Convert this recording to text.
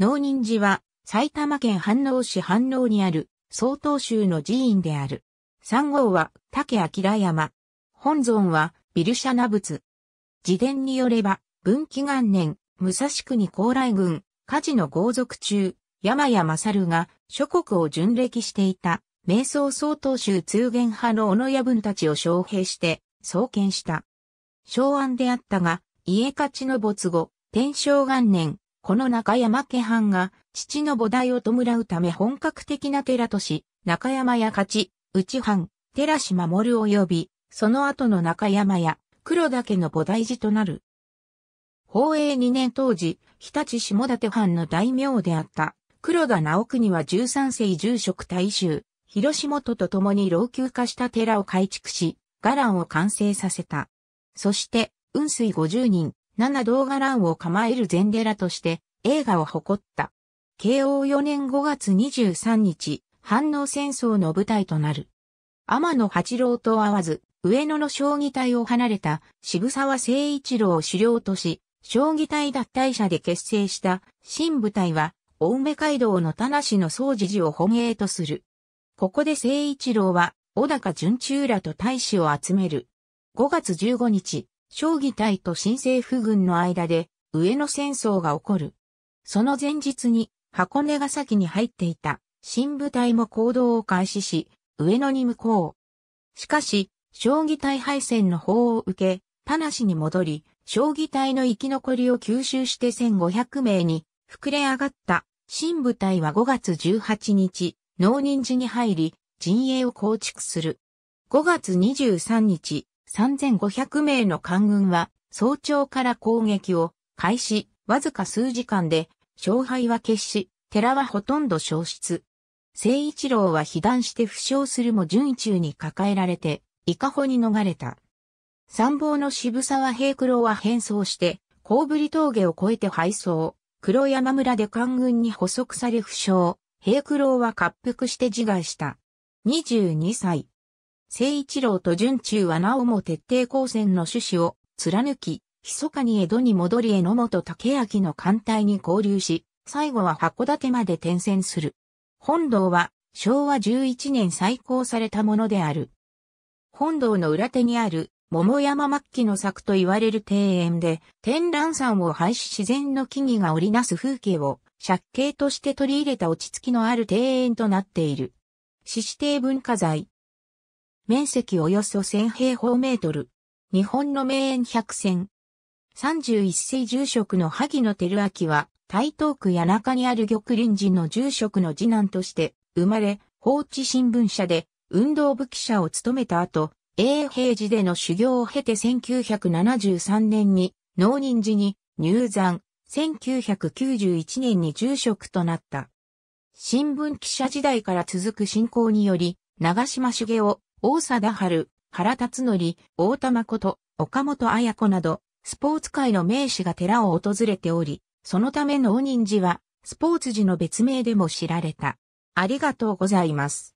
農人寺は埼玉県飯能市飯能にある曹洞宗の寺院である。三号は竹明山。本尊はビルシャナ仏。自伝によれば、文紀元年、武蔵国高麗軍、火事の豪族中、山谷勝が諸国を巡歴していた、瞑想曹洞宗通言派の小野屋分たちを招聘して、創建した。昭安であったが、家勝の没後、天正元年、この中山家藩が、父の菩提を弔うため本格的な寺とし、中山や勝ち、内藩、寺島守及び、その後の中山や黒岳の菩提寺となる。宝永2年当時、日立下館藩の大名であった、黒田直国は13世住職大衆、広島とと共に老朽化した寺を改築し、伽藍を完成させた。そして、雲水50人、7動画欄を構える禅寺として映画を誇った。慶応4年5月23日、反応戦争の舞台となる。天野八郎と会わず、上野の将棋隊を離れた渋沢誠一郎を首領とし、将棋隊脱退者で結成した新部隊は、青梅街道の田無の総持寺を本営とする。ここで誠一郎は、小高順中らと大使を集める。5月15日、将棋隊と新政府軍の間で上野戦争が起こる。その前日に箱根が先に入っていた新部隊も行動を開始し、上野に向こう。しかし、将棋隊敗戦の法を受け、パナシに戻り、将棋隊の生き残りを吸収して1500名に膨れ上がった新部隊は5月18日、農人寺に入り、陣営を構築する。5月23日、3500名の官軍は早朝から攻撃を開始、わずか数時間で勝敗は決し、寺はほとんど消失。聖一郎は被弾して負傷するも順位中に抱えられて、伊香保に逃れた。参謀の渋沢平九郎は変装して、甲り峠を越えて敗走。黒山村で官軍に捕捉され負傷。平九郎は滑覆して自害した。22歳。聖一郎と順中はなおも徹底抗戦の趣旨を貫き、密かに江戸に戻り江本武明の艦隊に交流し、最後は函館まで転戦する。本堂は昭和11年再興されたものである。本堂の裏手にある桃山末期の作と言われる庭園で、天覧山を廃止自然の木々が織りなす風景を借景として取り入れた落ち着きのある庭園となっている。獅子亭文化財、面積およそ1000平方メートル。日本の名園百選。31世住職の萩野照明は、台東区谷中にある玉林寺の住職の次男として生まれ、放置新聞社で運動部記者を務めた後、永平寺での修行を経て1973年に農人寺に入山、1991年に住職となった。新聞記者時代から続く信仰により、長島茂雄、大貞春、原辰則、大田誠、岡本綾子など、スポーツ界の名士が寺を訪れており、そのためのお人寺は、スポーツ寺の別名でも知られた。ありがとうございます。